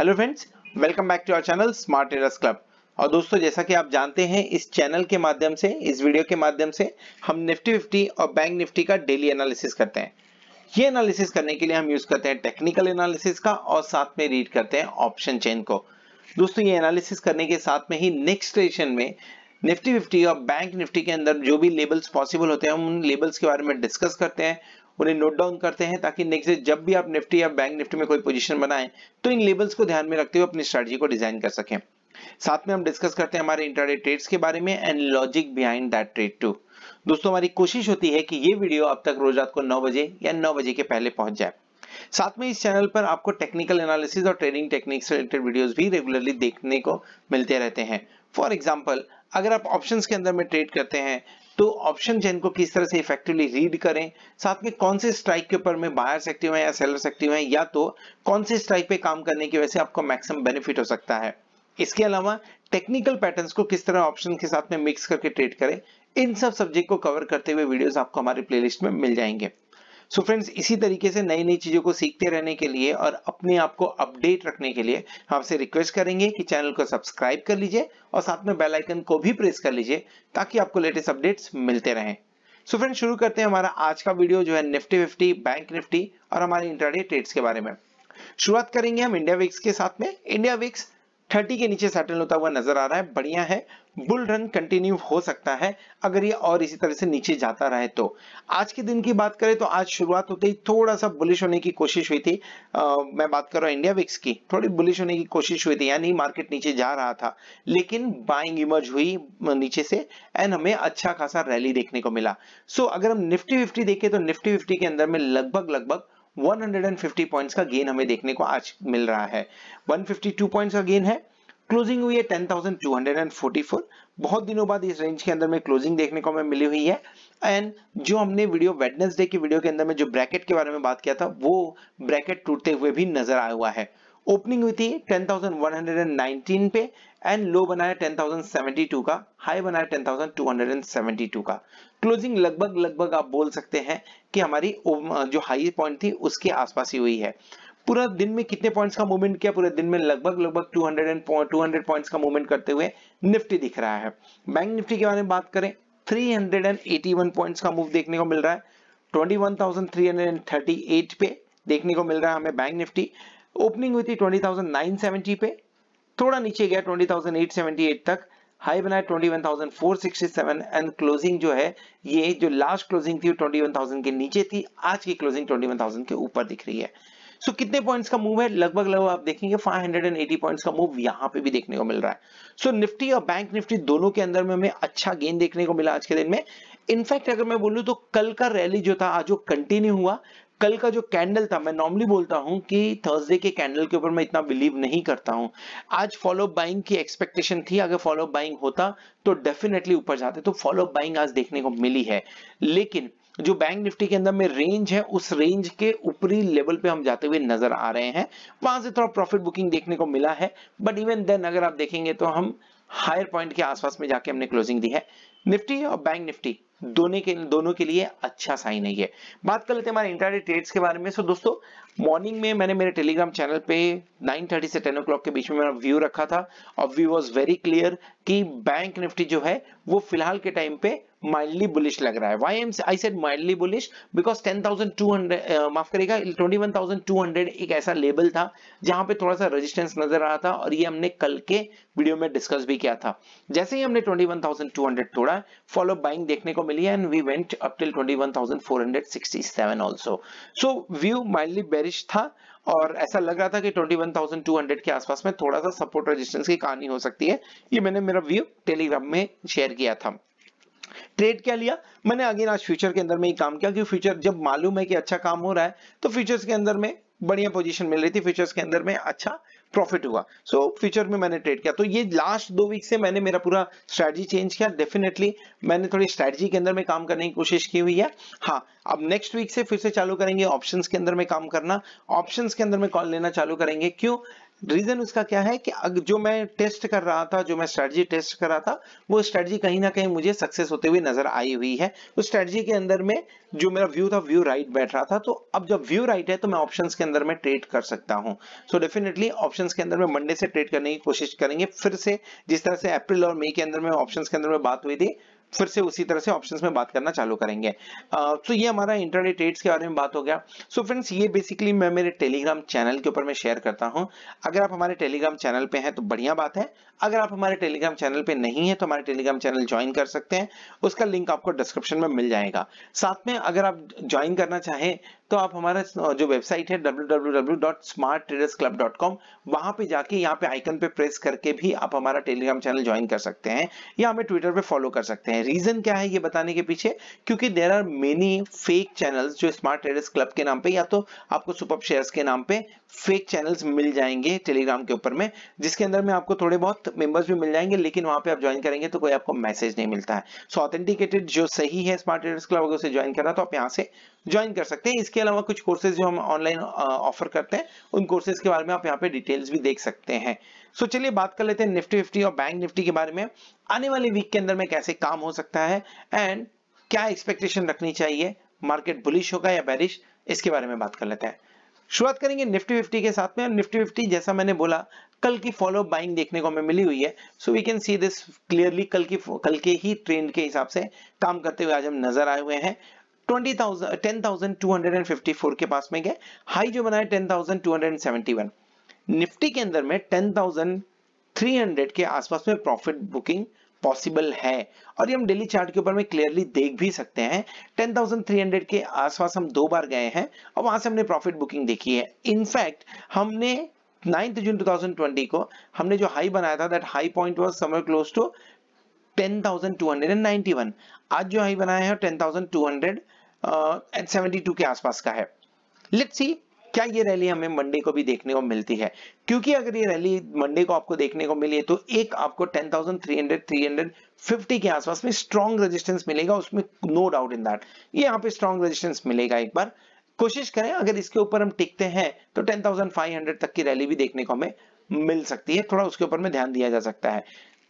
hello friends welcome back to our channel smart traders club और दोस्तों जैसा कि आप जानते हैं इस चैनल के माध्यम से इस वीडियो के माध्यम से हम निफ्टी फिफ्टी और बैंक निफ्टी का डेली एनालिसिस करते हैं ये एनालिसिस करने के लिए हम यूज करते हैं टेक्निकल एनालिसिस का और साथ में रीड करते हैं ऑप्शन चेन को दोस्तों ये एनालिसिस करने के साथ में ही नेक्स्ट सेशन में निफ्टी फिफ्टी और बैंक निफ्टी के अंदर जो भी लेबल्स पॉसिबल होते हैं हम उन लेबल्स के बारे में डिस्कस करते हैं उन्हें नोट डाउन करते हैं ताकि नेक्स्ट डे जब भी आप निफ्टी या बैंक निफ्टी में कोई पोजीशन बनाए तो इन लेवल्स को ध्यान में रखते हुए अपनी स्ट्रेटजी को डिजाइन कर सके साथ में हम डिस्कस करते हैं हमारे इंटरडे ट्रेड्स के बारे में and logic behind that trade too दोस्तों हमारी कोशिश होती है कि ये वीडियो अब तक रोज रात को 9 बजे या 9 बजे के पहले पहुंच जाए साथ में इस चैनल पर आपको टेक्निकल एनालिसिस और ट्रेडिंग टेक्निक्स रिलेटेड वीडियोस भी रेगुलरली देखने को मिलते रहते हैं फॉर एग्जांपल अगर आप ऑप्शंस के अंदर में ट्रेड करते हैं तो ऑप्शन चेन को किस तरह से इफेक्टिवली रीड करें साथ में कौन से स्ट्राइक के ऊपर में बायर्स एक्टिव है या सेलर्स एक्टिव है या तो कौन से स्ट्राइक पे काम करने की वजह से आपको मैक्सिमम बेनिफिट हो सकता है इसके अलावा टेक्निकल पैटर्न्स को किस तरह ऑप्शन के साथ में मिक्स करके ट्रेड करें इन सब सब्जेक्ट को कवर करते हुए वीडियोस आपको हमारे प्लेलिस्ट में मिल जाएंगे सो so फ्रेंड्स इसी तरीके से नई नई चीज़ों को सीखते रहने के लिए और अपने आप को अपडेट रखने के लिए आपसे रिक्वेस्ट करेंगे कि चैनल को सब्सक्राइब कर लीजिए और साथ में बेल आइकन को भी प्रेस कर लीजिए ताकि आपको लेटेस्ट अपडेट्स मिलते रहें सो फ्रेंड्स शुरू करते हैं हमारा आज का वीडियो जो है निफ्टी फिफ्टी बैंक निफ्टी और हमारे इंटरडे ट्रेड्स के बारे में शुरुआत करेंगे हम इंडिया विक्स के साथ में इंडिया विक्स 30 के नीचे सेटल होता हुआ नजर आ रहा है बढ़िया है बुल रन कंटिन्यू हो सकता है अगर ये और इसी तरह से नीचे जाता रहे तो आज के दिन की बात करें तो आज शुरुआत होते ही थोड़ा सा बुलिश होने की कोशिश हुई थी आ, मैं बात कर रहा हूँ इंडिया विक्स की थोड़ी बुलिश होने की कोशिश हुई थी यानी मार्केट नीचे जा रहा था लेकिन बाइंग इमर्ज हुई नीचे से एंड हमें अच्छा खासा रैली देखने को मिला सो so, अगर हम निफ्टी फिफ्टी देखें तो निफ्टी फिफ्टी के अंदर में लगभग लगभग 150 पॉइंट्स का गेन हमें देखने को आज मिल रहा है 152 पॉइंट्स का गेन है क्लोजिंग हुई है 10,244 बहुत दिनों बाद इस रेंज के अंदर में क्लोजिंग देखने को हमें मिली हुई है एंड जो हमने वीडियो वेडनेसडे की वीडियो के अंदर में जो ब्रैकेट के बारे में बात किया था वो ब्रैकेट टूटते हुए भी नजर आया हुआ है ओपनिंग हुई थी 10,119 पे एंड लो बनाया 10,072 का हाई बनाया 10,272 का क्लोजिंग लगभग लगभग आप बोल सकते हैं कि हमारी जो हाई पॉइंट थी उसके आसपास ही हुई है पूरा दिन में कितने पॉइंट्स का मूवमेंट किया पूरे दिन में लगभग लगभग 200 200 पॉइंट्स का मूवमेंट करते हुए निफ्टी दिख रहा है बैंक निफ्टी के बारे में बात करें 381 पॉइंट्स का मूव देखने को मिल रहा है 21,338 पे देखने को मिल रहा है हमें बैंक निफ्टी ओपनिंग हुई थी 20,970 पे थोड़ा नीचे गया 20,878 तक हाई बनाया 21,467 एंड क्लोजिंग जो है ये जो लास्ट क्लोजिंग थी 21,000 के नीचे थी आज की क्लोजिंग 21,000 के ऊपर दिख रही है सो so, कितने पॉइंट्स का मूव है लगभग लगभग आप देखेंगे 580 पॉइंट्स का मूव यहां पे भी देखने को मिल रहा है सो so, निफ्टी और बैंक निफ्टी दोनों के अंदर में हमें अच्छा गेन देखने को मिला आज के दिन में इनफैक्ट अगर मैं बोलूं तो कल का रैली जो था आज वो कंटिन्यू हुआ कल का जो कैंडल था मैं नॉर्मली बोलता हूं कि थर्सडे के कैंडल के ऊपर मैं इतना बिलीव नहीं करता हूं आज फॉलो बाइंग की एक्सपेक्टेशन थी अगर फॉलो बाइंग होता तो डेफिनेटली ऊपर जाते तो फॉलो बाइंग आज देखने को मिली है लेकिन जो बैंक निफ्टी के अंदर में रेंज है उस रेंज के ऊपरी लेवल पे हम जाते हुए नजर आ रहे हैं वहां से थोड़ा प्रॉफिट बुकिंग देखने को मिला है बट इवन देन अगर आप देखेंगे तो हम हायर पॉइंट के आसपास में जाके हमने क्लोजिंग दी है निफ्टी और बैंक निफ्टी दोनों के दोनों के लिए अच्छा साइन है ये बात कर लेते हैं हमारे इंटरडे ट्रेड्स के बारे में सो दोस्तों मॉर्निंग में मैंने मेरे टेलीग्राम चैनल पे 9:30 से 10 ओ के बीच में मेरा व्यू रखा था और व्यू वाज वेरी क्लियर कि बैंक निफ्टी जो है वो फिलहाल के टाइम पे माइल्डली बुलिश लग रहा है why am I said mildly bullish because ten thousand two hundred माफ करेगा twenty one thousand two hundred एक ऐसा लेवल था जहां पे थोड़ा सा रेजिस्टेंस नजर आ रहा था और ये हमने कल के वीडियो में डिस्कस भी किया था जैसे ही हमने twenty one thousand two hundred थोड़ा फॉलो बाइंग देखने को मिली है and we went up till twenty one thousand four hundred sixty seven also so view mildly bearish था और ऐसा लग रहा था कि 21,200 के आसपास में थोड़ा सा सपोर्ट रेजिस्टेंस की कहानी हो सकती है ये मैंने मेरा व्यू टेलीग्राम में शेयर किया था ट्रेड क्या लिया मैंने अगेन आज फ्यूचर के अंदर में ही काम किया क्योंकि फ्यूचर जब मालूम है कि अच्छा काम हो रहा है तो फ्यूचर्स के अंदर में बढ़िया पोजीशन मिल रही थी फ्यूचर्स के अंदर में अच्छा प्रॉफिट हुआ सो so, फ्यूचर में मैंने ट्रेड किया तो ये लास्ट दो वीक से मैंने मेरा पूरा स्ट्रैटेजी चेंज किया डेफिनेटली मैंने थोड़ी स्ट्रैटेजी के अंदर में काम करने की कोशिश की हुई है हाँ अब नेक्स्ट वीक से फिर से चालू करेंगे ऑप्शंस के अंदर में काम करना ऑप्शंस के अंदर में कॉल लेना चालू करेंगे क्यों रीजन उसका क्या है कि जो मैं टेस्ट कर रहा था जो मैं स्ट्रेटजी टेस्ट कर रहा था वो स्ट्रेटजी कहीं ना कहीं मुझे सक्सेस होते हुए नजर आई हुई है उस स्ट्रेटजी के अंदर में जो मेरा व्यू था व्यू राइट बैठ रहा था तो अब जब व्यू राइट है तो मैं ऑप्शन के अंदर में ट्रेड कर सकता हूँ सो डेफिनेटली ऑप्शन के अंदर में मंडे से ट्रेड करने की कोशिश करेंगे फिर से जिस तरह से अप्रैल और मई के अंदर में ऑप्शन के अंदर में बात हुई थी फिर से उसी तरह से ऑप्शंस में बात करना चालू करेंगे uh, तो ये हमारा इंटरनेट ट्रेड्स के बारे में बात हो गया सो so फ्रेंड्स ये बेसिकली मैं मेरे टेलीग्राम चैनल के ऊपर मैं शेयर करता हूँ अगर आप हमारे टेलीग्राम चैनल पे हैं तो बढ़िया बात है अगर आप हमारे टेलीग्राम चैनल पे नहीं है तो हमारे टेलीग्राम चैनल ज्वाइन कर सकते हैं उसका लिंक आपको डिस्क्रिप्शन में मिल जाएगा साथ में अगर आप ज्वाइन करना चाहें तो आप हमारा जो वेबसाइट है www.smarttradersclub.com वहां पे जाके यहाँ पे आइकन पे प्रेस करके भी आप हमारा टेलीग्राम चैनल ज्वाइन कर सकते हैं या हमें ट्विटर पे फॉलो कर सकते हैं रीजन क्या है ये बताने के पीछे क्योंकि there are many fake channels जो स्मार्ट ट्रेडर्स क्लब के नाम पे या तो आपको सुपर शेयर के नाम पे फेक चैनल्स मिल जाएंगे टेलीग्राम के ऊपर में जिसके अंदर में आपको थोड़े बहुत मेंबर्स भी मिल जाएंगे लेकिन वहां पे आप ज्वाइन करेंगे तो कोई आपको मैसेज नहीं मिलता है सो so, ऑथेंटिकेटेड जो सही है स्मार्ट ट्रेडर्स क्लब अगर उसे ज्वाइन करना तो आप यहाँ से ज्वाइन कर सकते हैं इसके अलावा कुछ कोर्सेज जो हम ऑनलाइन ऑफर करते हैं उन कोर्सेज के बारे में आप यहाँ पे डिटेल्स भी देख सकते हैं सो so, चलिए बात कर लेते हैं निफ्टी फिफ्टी और बैंक निफ्टी के बारे में आने वाले वीक के अंदर में कैसे काम हो सकता है एंड क्या एक्सपेक्टेशन रखनी चाहिए मार्केट बुलिश होगा या बैरिश इसके बारे में बात कर लेते हैं शुरुआत करेंगे निफ्टी फिफ्टी के साथ में और निफ्टी फिफ्टी जैसा मैंने बोला कल की फॉलो बाइंग देखने को हमें मिली हुई है so we can see this clearly कल की कल के ही ट्रेंड के हिसाब से काम करते हुए आज हम नजर आए हुए हैं 10,254 के पास में गए हाई जो बनाया 10,271 निफ्टी के अंदर में 10,300 के आसपास में प्रॉफिट बुकिंग पॉसिबल है और ये हम डेली चार्ट के ऊपर में क्लियरली देख भी सकते हैं 10,300 के आसपास हम दो बार गए हैं और वहां से हमने प्रॉफिट बुकिंग देखी है इनफैक्ट हमने 9th जून 2020 को हमने जो हाई बनाया था that high point was somewhere close to 10,291 आज जो हाई बनाया है 10,200 एट के आसपास का है लेट्स सी क्या ये रैली हमें मंडे को भी देखने को मिलती है क्योंकि अगर ये रैली मंडे को आपको देखने को मिली है तो एक आपको 10,300 350 के आसपास में स्ट्रॉन्ग रेजिस्टेंस मिलेगा उसमें नो डाउट इन दैट ये यहाँ पे स्ट्रॉन्ग रेजिस्टेंस मिलेगा एक बार कोशिश करें अगर इसके ऊपर हम टिकते हैं तो 10,500 तक की रैली भी देखने को हमें मिल सकती है थोड़ा उसके ऊपर में ध्यान दिया जा सकता है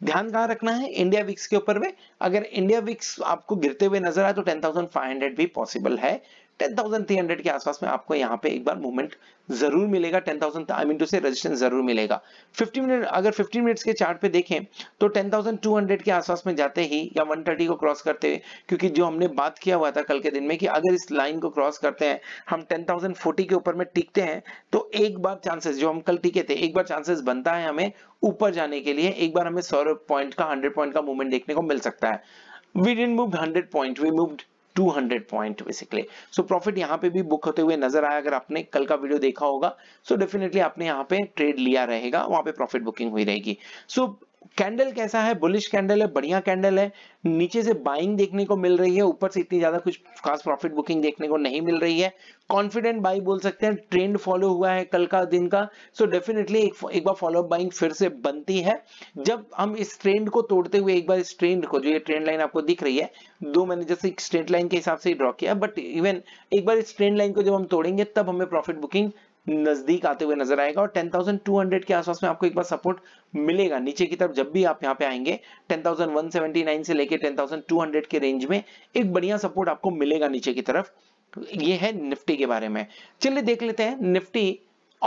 ध्यान कहां रखना है इंडिया विक्स के ऊपर में अगर इंडिया विक्स आपको गिरते हुए नजर आए तो 10,500 भी पॉसिबल है 10,300 के आसपास में आपको यहाँ पे एक बार मूवमेंट जरूर मिलेगा 10,000 I mean to say resistance जरूर मिलेगा 15 मिनट अगर 15 मिनट्स के चार्ट पे देखें तो 10,200 के आसपास में जाते ही या 130 को क्रॉस करते हुए क्योंकि जो हमने बात किया हुआ था कल के दिन में कि अगर इस लाइन को क्रॉस करते हैं हम टेन के ऊपर में टिकते हैं तो एक बार चांसेस जो हम कल टिके थे एक बार चांसेस बनता है हमें ऊपर जाने के लिए एक बार हमें सौ पॉइंट का हंड्रेड पॉइंट का मूवमेंट देखने को मिल सकता है we didn't move 100 point we moved 200 point basically so profit यहाँ पे भी बुक होते हुए नजर आया अगर आपने कल का वीडियो देखा होगा सो so डेफिनेटली आपने यहाँ पे ट्रेड लिया रहेगा वहां पे प्रॉफिट बुकिंग हुई रहेगी सो so, कैंडल कैसा है बुलिश कैंडल है बढ़िया कैंडल है नीचे से बाइंग देखने को मिल रही है ऊपर से इतनी ज्यादा कुछ खास प्रॉफिट बुकिंग देखने को नहीं मिल रही है कॉन्फिडेंट बाई बोल सकते हैं ट्रेंड फॉलो हुआ है कल का दिन का सो so डेफिनेटली एक, एक बार फॉलो बाइंग फिर से बनती है जब हम इस ट्रेंड को तोड़ते हुए एक बार इस ट्रेंड को जो ये ट्रेंड लाइन आपको दिख रही है दो मैंने जैसे स्ट्रेट लाइन के हिसाब से ड्रॉ किया बट इवन एक बार इस ट्रेंड लाइन को जब हम तोड़ेंगे तब हमें प्रॉफिट बुकिंग नजदीक आते हुए नजर आएगा और 10,200 के आसपास में आपको एक बार सपोर्ट मिलेगा नीचे की तरफ जब भी आप यहाँ पे आएंगे 10,179 से लेके 10,200 के रेंज में एक बढ़िया सपोर्ट आपको मिलेगा नीचे की तरफ ये है निफ्टी के बारे में चलिए देख लेते हैं निफ्टी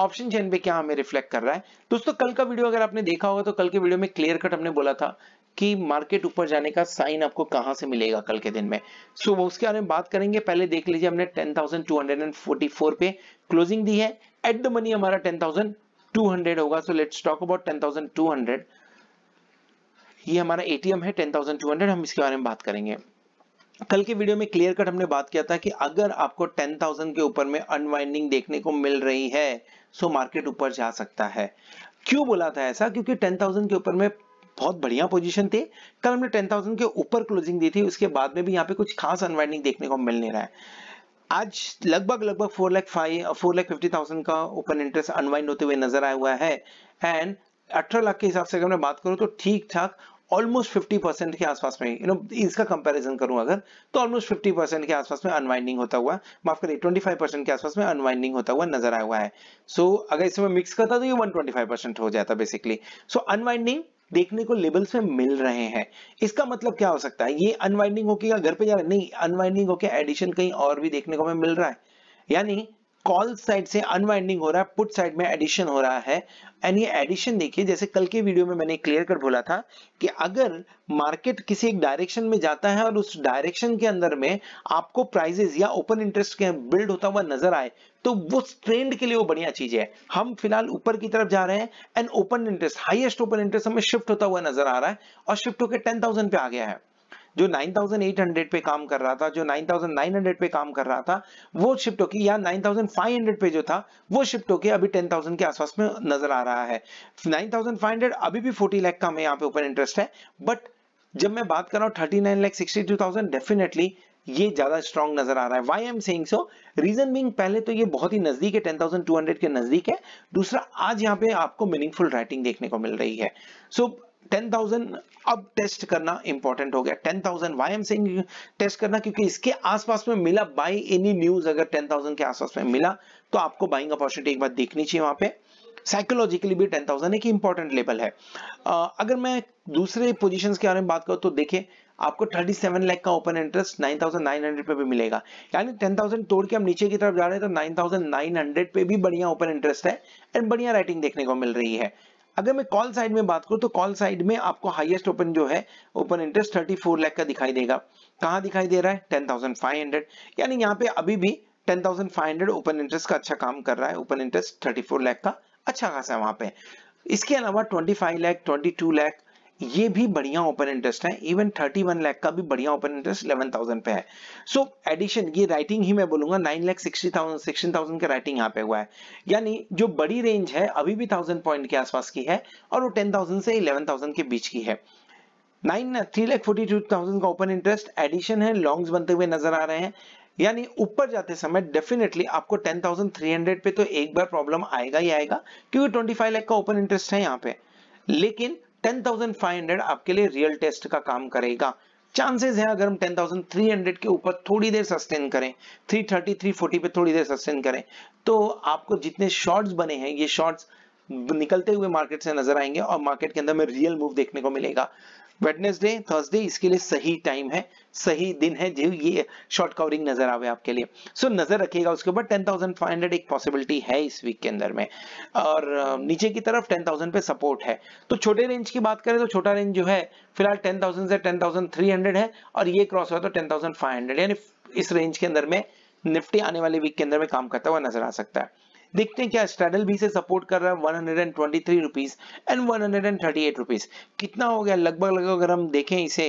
ऑप्शन चेन पे क्या हमें रिफ्लेक्ट कर रहा है दोस्तों कल का वीडियो अगर आपने देखा होगा तो कल के वीडियो में क्लियर कट हमने बोला था कि मार्केट ऊपर जाने का साइन आपको कहां से मिलेगा कल के दिन में सो so, उसके बारे में बात करेंगे पहले देख लीजिए हमने 10,244 पे क्लोजिंग दी है एट द मनी हमारा 10,200 होगा सो लेट्स टॉक अबाउट 10,200 ये हमारा एटीएम है 10,200 हम इसके बारे में बात करेंगे कल के वीडियो में क्लियर कट हमने बात किया था कि अगर आपको 10,000 के ऊपर में अनवाइंडिंग देखने को मिल रही है सो मार्केट ऊपर जा सकता है क्यों बोला था ऐसा क्योंकि 10,000 के ऊपर में बहुत बढ़िया पोजीशन थे कल हमने 10,000 के ऊपर क्लोजिंग दी थी उसके बाद में भी यहाँ पे कुछ खास अनवाइंडिंग देखने को मिल नहीं रहा है आज लगभग लगभग four lakh five four lakh fifty thousand का ओपन इंटरेस्ट अनवाइंड होते हुए नजर आया हुआ है एंड अठारह लाख के हिसाब से अगर मैं बात करूं तो ठीक ठाक ऑलमोस्ट फिफ्टी परसेंट के आसपास में यू नो इसका कंपैरिजन करूं अगर तो ऑलमोस्ट फिफ्टी परसेंट के आसपास में अनवाइंडिंग होता हुआ माफ करिए ट्वेंटी फाइव परसेंट के आसपास में अनवाइंडिंग होता हुआ नजर आया हुआ है सो so, अगर इसमें मिक्स करता तो ये वन ट्वेंटी फाइव परसेंट हो जाता बेसिकली सो अनवाइंडिंग देखने को लेबल्स में मिल रहे हैं इसका मतलब क्या हो सकता है ये अनवाइंडिंग होके घर पे जा रहा है नहीं अनवाइंडिंग होके एडिशन कहीं और भी देखने को हमें मिल रहा है यानी कॉल साइड से अनवाइंडिंग हो रहा है पुट साइड में एडिशन हो रहा है एंड ये एडिशन देखिए जैसे कल के वीडियो में मैंने क्लियर कर बोला था कि अगर मार्केट किसी एक डायरेक्शन में जाता है और उस डायरेक्शन के अंदर में आपको प्राइजेस या ओपन इंटरेस्ट के बिल्ड होता हुआ नजर आए तो वो ट्रेंड के लिए वो बढ़िया चीज है हम फिलहाल ऊपर की तरफ जा रहे हैं and open interest highest open interest हमें शिफ्ट होता हुआ नजर आ रहा है और शिफ्ट होकर टेन पे आ गया है जो 9800 पे काम कर रहा था जो 9900 पे काम कर रहा था वो शिफ्ट होके या 9500 पे जो था वो शिफ्ट होके अभी 10000 के आसपास में नजर आ रहा है 9500 अभी भी 40 लाख कम है यहाँ पे ओपन इंटरेस्ट है बट जब मैं बात कर रहा हूँ thirty nine lakh sixty two thousand definitely ये ज्यादा स्ट्रॉन्ग नजर आ रहा है why am saying so reason being पहले तो ये बहुत ही नजदीक है 10,200 के नजदीक है दूसरा आज यहाँ पे आपको मीनिंगफुल राइटिंग देखने को मिल रही है सो so, 10,000 अब टेस्ट करना इंपॉर्टेंट हो गया 10,000 thousand why am saying test करना क्योंकि इसके आसपास में मिला बाई एनी न्यूज अगर 10,000 के आसपास में मिला तो आपको बाइंग अपॉर्चुनिटी एक बार देखनी चाहिए वहां पे साइकोलॉजिकली भी 10,000 एक इंपॉर्टेंट लेवल है आ, अगर मैं दूसरे पोजीशंस के बारे में बात करूं तो देखिए आपको 37 लाख का ओपन इंटरेस्ट 9,900 पे भी मिलेगा यानी 10,000 तोड़ के हम नीचे की तरफ जा रहे हैं तो 9,900 पे भी बढ़िया ओपन इंटरेस्ट है एंड बढ़िया राइटिंग देखने को मिल रही है अगर मैं कॉल साइड में बात करूं तो कॉल साइड में आपको हाईएस्ट ओपन जो है ओपन इंटरेस्ट 34 लाख का दिखाई देगा कहा दिखाई दे रहा है 10,500 यानी यहाँ पे अभी भी 10,500 ओपन इंटरेस्ट का अच्छा काम कर रहा है ओपन इंटरेस्ट 34 लाख का अच्छा खासा है वहां पे इसके अलावा 25 लाख 22 लाख ये भी बढ़िया ओपन इंटरेस्ट है इवन 31 लाख का भी बढ़िया ओपन इंटरेस्ट 11,000 पे है सो so, एडिशन ये राइटिंग ही मैं बोलूंगा 9 लाख 60,000 16,000 का राइटिंग यहाँ पे हुआ है यानी जो बड़ी रेंज है अभी भी 1000 पॉइंट के आसपास की है और वो 10,000 से 11,000 के बीच की है nine three lakh forty two thousand का ओपन इंटरेस्ट एडिशन है लॉन्ग्स बनते हुए नजर आ रहे हैं यानी ऊपर जाते समय डेफिनेटली आपको 10,300 पे तो एक बार प्रॉब्लम आएगा ही आएगा क्योंकि 25 लाख का ओपन इंटरेस्ट है यहाँ पे लेकिन 10,500 आपके लिए रियल टेस्ट का काम करेगा चांसेस है अगर हम 10,300 के ऊपर थोड़ी देर सस्टेन करें 330, 340 पे थोड़ी देर सस्टेन करें तो आपको जितने शॉर्ट्स बने हैं ये शॉर्ट्स निकलते हुए मार्केट से नजर आएंगे और मार्केट के अंदर में रियल मूव देखने को मिलेगा वेडनेसडे थर्सडे इसके लिए सही टाइम है सही दिन है जो ये शॉर्ट कवरिंग नजर आवे आपके लिए सो so, नजर रखिएगा उसके ऊपर 10,500 एक पॉसिबिलिटी है इस वीक के अंदर में और नीचे की तरफ 10,000 पे सपोर्ट है तो छोटे रेंज की बात करें तो छोटा रेंज जो है फिलहाल 10,000 से 10,300 है और ये क्रॉस हुआ तो 10,500 यानी इस रेंज के अंदर में निफ्टी आने वाले वीक के अंदर में काम करता हुआ नजर आ सकता है देखते हैं क्या स्ट्रेडल भी से सपोर्ट कर रहा है 123 एंड 138 थ्री कितना हो गया लगभग लगभग अगर हम देखें इसे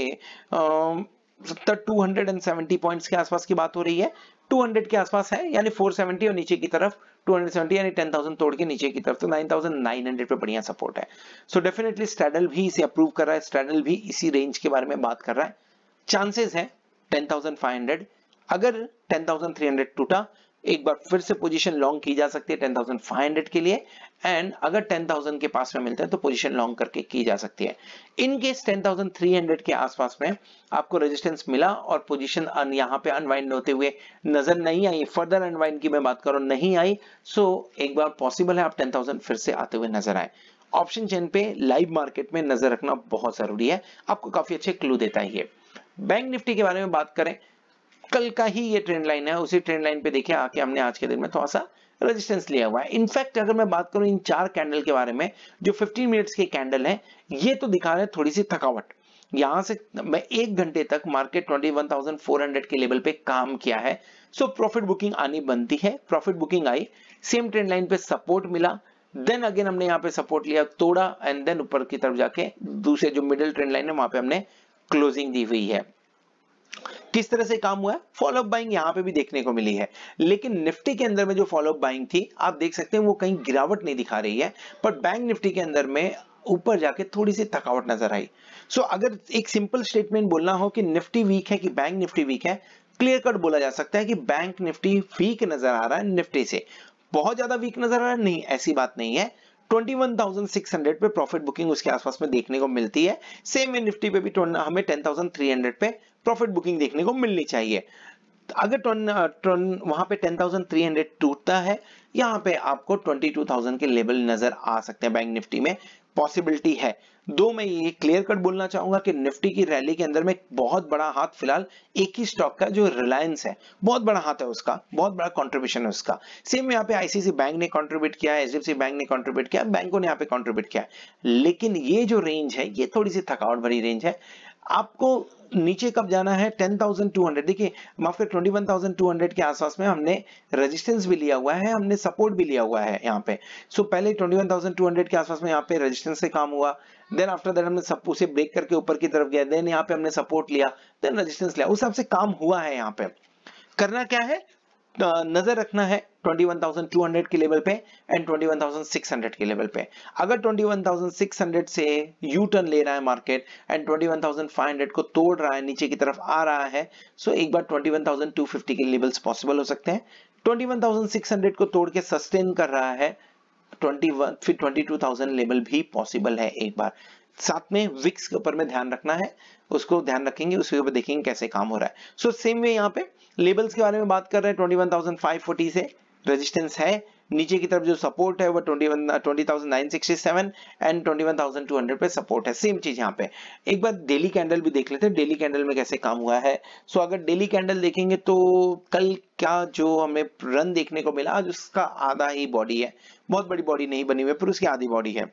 सत्तर टू हंड्रेड पॉइंट्स के आसपास की बात हो रही है 200 के आसपास है यानी 470 और नीचे की तरफ 270 यानी 10,000 तोड़ के नीचे की तरफ तो 9,900 पे बढ़िया सपोर्ट है सो डेफिनेटली स्ट्रेडल भी इसे अप्रूव कर रहा है स्ट्रेडल भी इसी रेंज के बारे में बात कर रहा है चांसेस है 10,500 अगर 10,300 टूटा एक बार फिर से पोजीशन लॉन्ग की जा सकती है 10,500 के लिए एंड अगर 10,000 के पास में मिलता है तो पोजीशन लॉन्ग करके की जा सकती है इन केस 10,300 के आसपास में आपको रेजिस्टेंस मिला और पोजीशन यहां पे अनवाइंड होते हुए नजर नहीं आई फर्दर अनवाइंड की मैं बात करूं नहीं आई सो so, एक बार पॉसिबल है आप टेन फिर से आते हुए नजर आए ऑप्शन चेन पे लाइव मार्केट में नजर रखना बहुत जरूरी है आपको काफी अच्छे क्लू देता है ये बैंक निफ्टी के बारे में बात करें कल का ही ये ट्रेंड लाइन है उसी ट्रेंड लाइन पे देखिए आके हमने आज के दिन में थोड़ा सा रेजिस्टेंस लिया हुआ है इनफैक्ट अगर मैं बात करूं इन चार कैंडल के बारे में जो 15 मिनट्स के कैंडल है ये तो दिखा रहे थोड़ी सी थकावट यहां से मैं एक घंटे तक मार्केट 21,400 के लेवल पे काम किया है सो प्रॉफिट बुकिंग आनी बनती है प्रॉफिट बुकिंग आई सेम ट्रेंड लाइन पे सपोर्ट मिला देन अगेन हमने यहाँ पे सपोर्ट लिया तोड़ा एंड देन ऊपर की तरफ जाके दूसरे जो मिडिल ट्रेंड लाइन है वहां पे हमने क्लोजिंग दी हुई है किस तरह से काम हुआ है फॉलोअप बाइंग यहां पे भी देखने को मिली है लेकिन निफ्टी के अंदर में जो फॉलोअप बाइंग थी आप देख सकते हैं वो कहीं गिरावट नहीं दिखा रही है बट बैंक निफ्टी के अंदर में ऊपर जाके थोड़ी सी थकावट नजर आई सो so, अगर एक सिंपल स्टेटमेंट बोलना हो कि निफ्टी वीक है कि बैंक निफ्टी वीक है क्लियर कट बोला जा सकता है कि बैंक निफ्टी वीक नजर आ रहा है निफ्टी से बहुत ज्यादा वीक नजर आ रहा है नहीं ऐसी बात नहीं है 21,600 पे प्रॉफिट बुकिंग उसके आसपास में देखने को मिलती है सेम में निफ्टी पे भी हमें 10,300 पे प्रॉफिट बुकिंग देखने को मिलनी चाहिए अगर टर्न टर्न वहां पे 10,300 टूटता है यहाँ पे आपको 22,000 के लेवल नजर आ सकते हैं बैंक निफ्टी में पॉसिबिलिटी है दो मैं ये क्लियर कट बोलना चाहूंगा कि निफ्टी की रैली के अंदर में बहुत बड़ा हाथ फिलहाल एक ही स्टॉक का जो रिलायंस है बहुत बड़ा हाथ है उसका बहुत बड़ा कंट्रीब्यूशन है उसका सेम यहाँ पे आईसीसी बैंक ने कंट्रीब्यूट किया है एच बैंक ने कंट्रीब्यूट किया बैंकों ने यहाँ पे कॉन्ट्रीब्यूट किया लेकिन ये जो रेंज है ये थोड़ी सी थकावट भरी रेंज है आपको नीचे कब जाना है 10,200 देखिए माफ कर 21,200 के आसपास में हमने रेजिस्टेंस भी लिया हुआ है हमने सपोर्ट भी लिया हुआ है यहाँ पे सो so, पहले 21,200 के आसपास में यहाँ पे रेजिस्टेंस से काम हुआ देन आफ्टर दैट हमने सब उसे ब्रेक करके ऊपर की तरफ गया देन यहाँ पे हमने सपोर्ट लिया देन रजिस्टेंस लिया उस हिसाब से काम हुआ है यहाँ पे करना क्या है नजर रखना है 21,200 के लेवल पे एंड 21,600 के लेवल पे अगर 21,600 से यू टर्न ले रहा है मार्केट एंड 21,500 को तोड़ रहा है नीचे की तरफ आ रहा है सो एक बार 21,250 के लेवल्स पॉसिबल हो सकते हैं 21,600 को तोड़ के सस्टेन कर रहा है 21 फिर 22,000 लेवल भी पॉसिबल है एक बार साथ में विक्स के ऊपर में ध्यान रखना है उसको ध्यान रखेंगे उसके ऊपर देखेंगे कैसे काम हो रहा है सो सेम वे यहाँ पे लेबल्स के बारे में बात कर रहे हैं 21,540 से रेजिस्टेंस है नीचे की तरफ जो सपोर्ट है वो 20,967 एंड 21,200 पे सपोर्ट है सेम चीज यहाँ पे एक बार डेली कैंडल भी देख लेते हैं डेली कैंडल में कैसे काम हुआ है सो अगर डेली कैंडल देखेंगे तो कल क्या जो हमें रन देखने को मिला आज उसका आधा ही बॉडी है बहुत बड़ी बॉडी नहीं बनी हुई पर उसकी आधी बॉडी है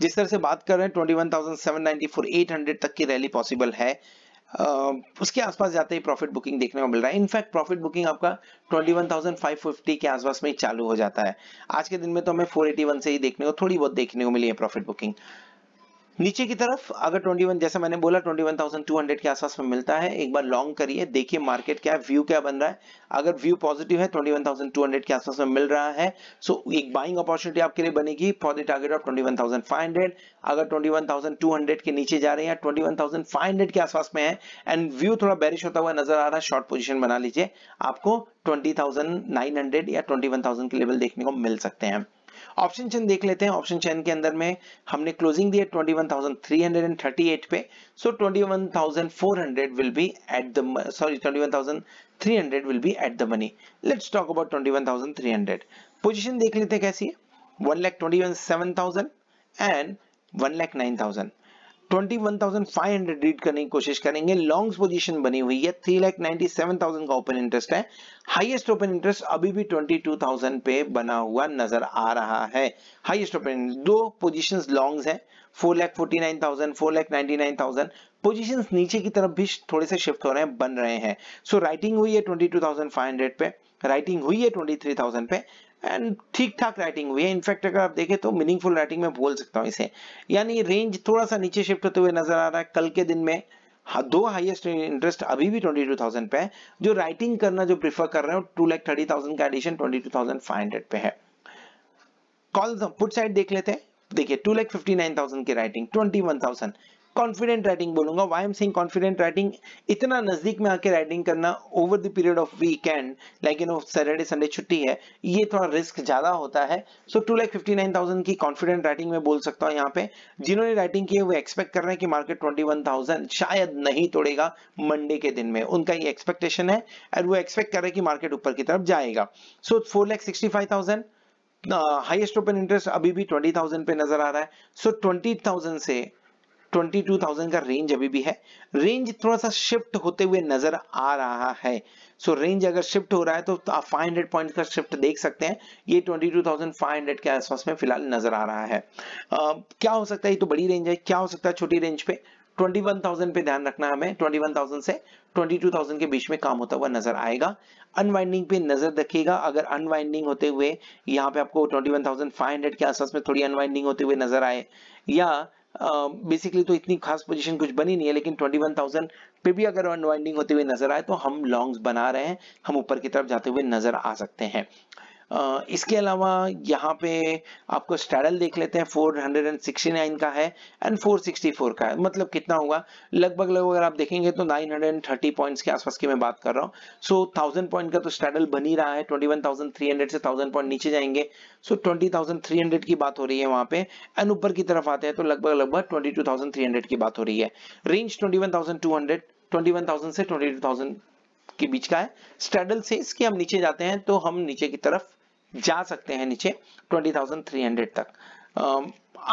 जिस तरह से बात कर रहे हैं ट्वेंटी 800 तक की रैली पॉसिबल है उसके आसपास जाते ही प्रॉफिट बुकिंग देखने को मिल रहा है इनफैक्ट प्रॉफिट बुकिंग आपका 21,550 के आसपास में ही चालू हो जाता है आज के दिन में तो हमें 481 से ही देखने को थोड़ी बहुत देखने को मिली है प्रॉफिट बुकिंग नीचे की तरफ अगर 21 जैसे मैंने बोला 21,200 के आसपास में मिलता है एक बार लॉन्ग करिए देखिए मार्केट क्या व्यू क्या बन रहा है अगर व्यू पॉजिटिव है 21,200 के आसपास में मिल रहा है सो so एक बाइंग अपॉर्चुनिटी आपके लिए बनेगी फॉर द टारगेट ऑफ 21,500 अगर 21,200 के नीचे जा रहे हैं ट्वेंटी के आसपास में है एंड व्यू थोड़ा बैरिश होता हुआ नजर आ रहा है शॉर्ट पोजिशन बना लीजिए आपको ट्वेंटी या ट्वेंटी के लेवल देखने को मिल सकते हैं ऑप्शन चेन देख लेते हैं ऑप्शन चेन के अंदर में हमने क्लोजिंग दी है 21,338 पे so 21,400 will be at the sorry 21,300 will be at the money let's talk about 21,300 position देख लेते हैं कैसी है 1,21,7,000 एंड 1,09,000 21,500 रीड करने की कोशिश करेंगे लॉन्ग्स पोजीशन बनी हुई है three lakh ninety seven thousand का ओपन इंटरेस्ट है हाईएस्ट ओपन इंटरेस्ट अभी भी 22,000 पे बना हुआ नजर आ रहा है हाईएस्ट ओपन दो पोजीशंस लॉन्ग्स हैं four lakh forty nine thousand four lakh ninety nine thousand position नीचे की तरफ भी थोड़े से शिफ्ट हो रहे हैं बन रहे हैं सो so, राइटिंग हुई है twenty two thousand five hundred पे राइटिंग हुई है 23,000 पे एंड ठीक ठाक राइटिंग हुई है इनफैक्ट अगर आप देखें तो मीनिंगफुल राइटिंग में बोल सकता हूँ इसे यानी रेंज थोड़ा सा नीचे शिफ्ट होते हुए नजर आ रहा है कल के दिन में हाँ, दो हाईएस्ट इंटरेस्ट अभी भी 22,000 पे है जो राइटिंग करना जो प्रीफर कर रहे हो टू लैख थर्टी थाउजेंड का एडिशन हंड्रेड पे है कॉल पुट साइड देख लेते हैं देखिए two lakh fifty nine thousand की writing twenty one thousand confident writing बोलूंगा why am saying confident writing इतना नजदीक में आके राइटिंग करना over the period of weekend like you know Saturday Sunday छुट्टी है ये थोड़ा रिस्क ज्यादा होता है so two lakh fifty nine thousand की कॉन्फिडेंट राइटिंग में बोल सकता हूँ यहाँ पे जिन्होंने राइटिंग की है वो एक्सपेक्ट कर रहे हैं कि मार्केट ट्वेंटी वन थाउजेंड शायद नहीं तोड़ेगा मंडे के दिन में उनका ये एक्सपेक्टेशन है और वो एक्सपेक्ट कर रहे हैं कि मार्केट ऊपर की तरफ जाएगा so four lakh sixty five thousand highest open interest अभी भी ट्वेंटी थाउजेंड पे नजर आ रहा है सो ट्वेंटी थाउजेंड से 22,000 का रेंज अभी भी है रेंज थोड़ा सा शिफ्ट होते हुए नजर आ रहा है सो so, रेंज अगर शिफ्ट हो रहा है तो आप 500 पॉइंट्स का शिफ्ट देख सकते हैं ये 22,500 के आसपास में फिलहाल नजर आ रहा है uh, क्या हो सकता है ये तो बड़ी रेंज है क्या हो सकता है छोटी रेंज पे 21,000 पे ध्यान रखना हमें 21,000 से 22,000 के बीच में काम होता हुआ नजर आएगा अनवाइंडिंग पे नजर रखिएगा अगर अनवाइंडिंग होते हुए यहाँ पे आपको 21,500 के आसपास में थोड़ी अनवाइंडिंग होते हुए नजर आए या बेसिकली um, तो इतनी खास पोजीशन कुछ बनी नहीं है लेकिन 21,000 पे भी अगर अनवाइंडिंग होते हुए नजर आए तो हम लॉन्ग्स बना रहे हैं हम ऊपर की तरफ जाते हुए नजर आ सकते हैं इसके अलावा यहाँ पे आपको स्टैडल देख लेते हैं 469 का है एंड 464 का है मतलब कितना होगा लगभग लगभग अगर आप देखेंगे तो 930 पॉइंट्स के आसपास की मैं बात कर रहा हूँ सो थाउजेंड पॉइंट का तो स्टैडल बन ही रहा है 21,300 से थाउजेंड पॉइंट नीचे जाएंगे सो so, 20,300 की बात हो रही है वहाँ पे एंड ऊपर की तरफ आते हैं तो लगभग लगभग ट्वेंटी की बात हो रही है रेंज ट्वेंटी वन से ट्वेंटी के बीच का है स्टैडल से इसके हम नीचे जाते हैं तो हम नीचे की तरफ जा सकते हैं नीचे 20,300 तक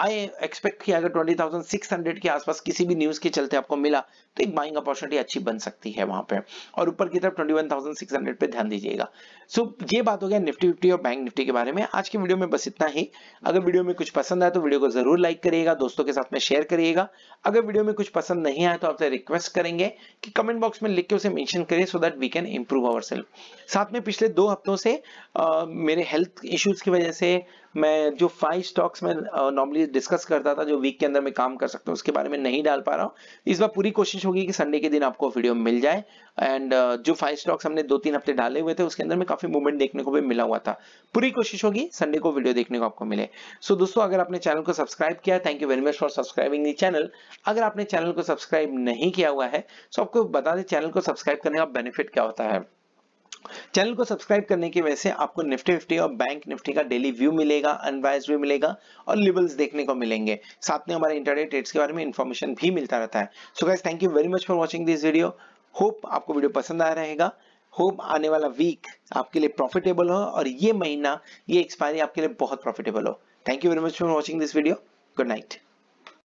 आई एक्सपेक्ट किया अगर 20,600 के आसपास किसी भी न्यूज के चलते आपको मिला तो एक बाइंग अपॉर्चुनिटी अच्छी बन सकती है वहां पे और ऊपर की तरफ 21,600 पे ध्यान दीजिएगा सो so, ये बात हो गया निफ्टी फिफ्टी और बैंक निफ्टी के बारे में आज के वीडियो में बस इतना ही अगर वीडियो में कुछ पसंद आए तो वीडियो को जरूर लाइक करिएगा दोस्तों के साथ में शेयर करिएगा अगर वीडियो में कुछ पसंद नहीं आए तो आपसे रिक्वेस्ट करेंगे कि कमेंट बॉक्स में लिख के उसे मैंशन करिए so that we can improve our साथ में पिछले दो हफ्तों से आ, मेरे हेल्थ इश्यूज की वजह से मैं जो फाइव स्टॉक्स में नॉमिनेट नॉर्मली डिस्कस करता था जो वीक के अंदर मैं काम कर सकता हूँ उसके बारे में नहीं डाल पा रहा हूँ इस बार पूरी कोशिश होगी कि संडे के दिन आपको वीडियो मिल जाए एंड uh, जो फाइव स्टॉक्स हमने दो तीन हफ्ते डाले हुए थे उसके अंदर में काफी मूवमेंट देखने को भी मिला हुआ था पूरी कोशिश होगी संडे को वीडियो देखने को आपको मिले सो so, दोस्तों अगर आपने चैनल को सब्सक्राइब किया thank you very much for subscribing the channel अगर आपने चैनल को सब्सक्राइब नहीं किया हुआ है तो आपको बता दें चैनल को सब्सक्राइब करने का बेनिफिट क्या होता है चैनल को सब्सक्राइब करने की वजह से आपको निफ्टी फिफ्टी और बैंक निफ्टी का डेली व्यू मिलेगा अनवाइज भी मिलेगा और लेवल्स देखने को मिलेंगे साथ में हमारे इंटरनेट ट्रेड्स के बारे में इन्फॉर्मेशन भी मिलता रहता है so guys thank you very much for watching this video hope आपको वीडियो पसंद आया रहेगा होप आने वाला वीक आपके लिए प्रॉफिटेबल हो और ये महीना ये एक्सपायरी आपके लिए बहुत प्रॉफिटेबल हो thank you very much for watching this video good night